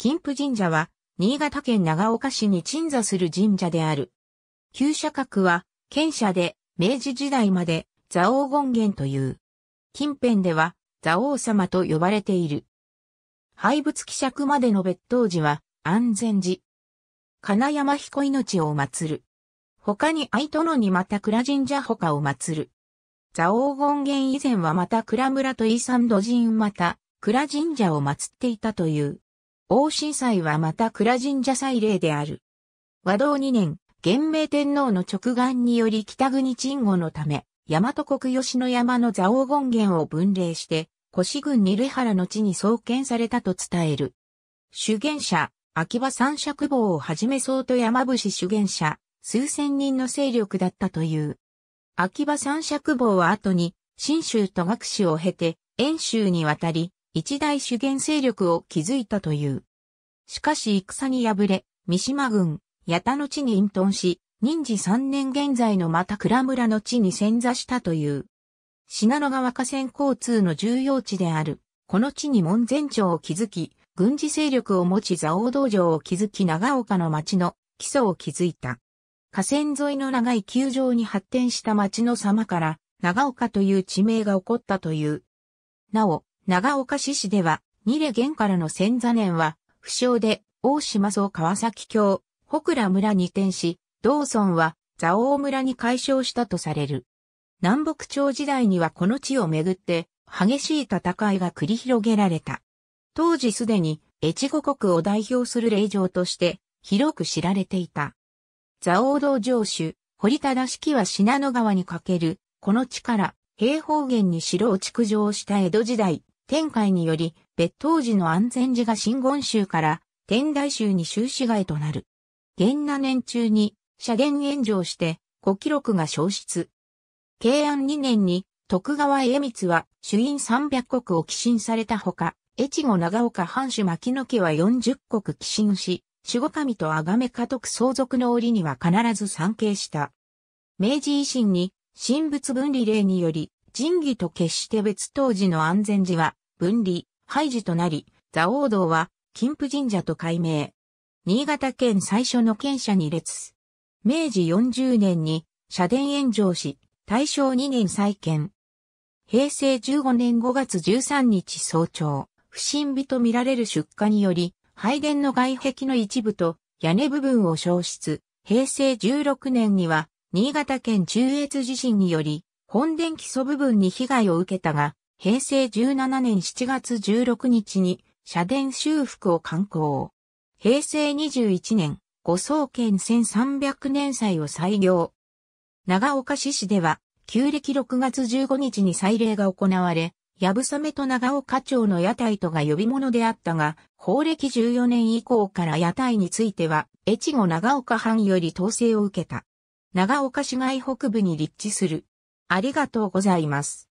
金峰神社は、新潟県長岡市に鎮座する神社である。旧社格は、県社で、明治時代まで、蔵王権現という。近辺では、蔵王様と呼ばれている。廃仏希釈までの別当時は、安全寺。金山彦命を祀る。他に愛殿にまた倉神社他を祀る。蔵王権現以前はまた倉村と伊三土神また、倉神社を祀っていたという。大震災はまた倉神社祭礼である。和道2年、元明天皇の直眼により北国鎮護のため、大和国吉野山の蔵王権現を分霊して、越郡に里原の地に創建されたと伝える。主言者、秋葉三尺坊をはじめ相と山伏主言者、数千人の勢力だったという。秋葉三尺坊は後に、新州と学士を経て、遠州に渡り、一大主元勢力を築いたという。しかし戦に敗れ、三島軍、八田の地に隠遁し、任時三年現在のまた倉村の地に潜座したという。信濃川河川交通の重要地である、この地に門前町を築き、軍事勢力を持ち蔵王道場を築き長岡の町の基礎を築いた。河川沿いの長い球場に発展した町の様から、長岡という地名が起こったという。なお、長岡市市では、二レ元からの千座年は、不詳で、大島荘川崎京、北良村に転し、道村は、蔵王村に解消したとされる。南北朝時代にはこの地をめぐって、激しい戦いが繰り広げられた。当時すでに、越後国を代表する霊場として、広く知られていた。蔵王道城主、堀忠式は信濃川にかける、この地から、平方原に城を築城した江戸時代、天海により、別当時の安全寺が新言宗から天台宗に終止外となる。元那年中に、社殿炎上して、古記録が消失。慶安2年に、徳川家光は主因300国を寄進されたほか、越後長岡藩主牧野家は40国寄進し、守護神と崇め家督相続の折には必ず参詣した。明治維新に、神仏分離令により、神義と決して別当時の安全寺は分離、廃寺となり、蔵王道は金峰神社と改名。新潟県最初の県社に列。明治40年に社殿炎上し、大正2年再建。平成15年5月13日早朝、不審火とみられる出火により、拝殿の外壁の一部と屋根部分を消失。平成16年には、新潟県中越地震により、本殿基礎部分に被害を受けたが、平成17年7月16日に社殿修復を刊行。平成21年、五宗建1300年祭を採用。長岡市市では、旧暦6月15日に祭礼が行われ、やぶさめと長岡町の屋台とが呼び物であったが、法暦14年以降から屋台については、越後長岡藩より統制を受けた。長岡市街北部に立地する。ありがとうございます。